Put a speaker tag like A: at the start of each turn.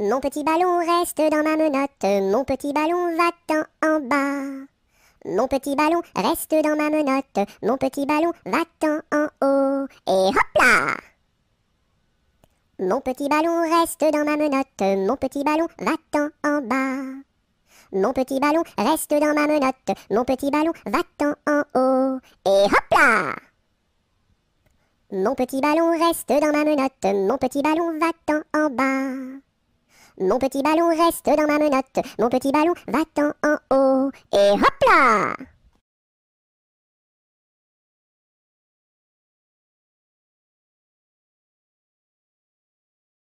A: Mon petit ballon reste dans ma menotte,
B: mon petit ballon va-t'en en bas. Mon petit ballon reste dans ma menotte, mon petit ballon va-t'en en haut. Et hop là Mon petit ballon reste dans ma menotte, mon petit ballon va-t'en en bas. Mon petit ballon reste dans ma menotte, mon petit ballon va-t'en en haut. Et hop là Mon petit ballon reste dans ma menotte, mon petit ballon va-t'en en bas. Mon petit ballon reste dans ma menotte,
A: mon petit ballon va-t'en en haut, et hop là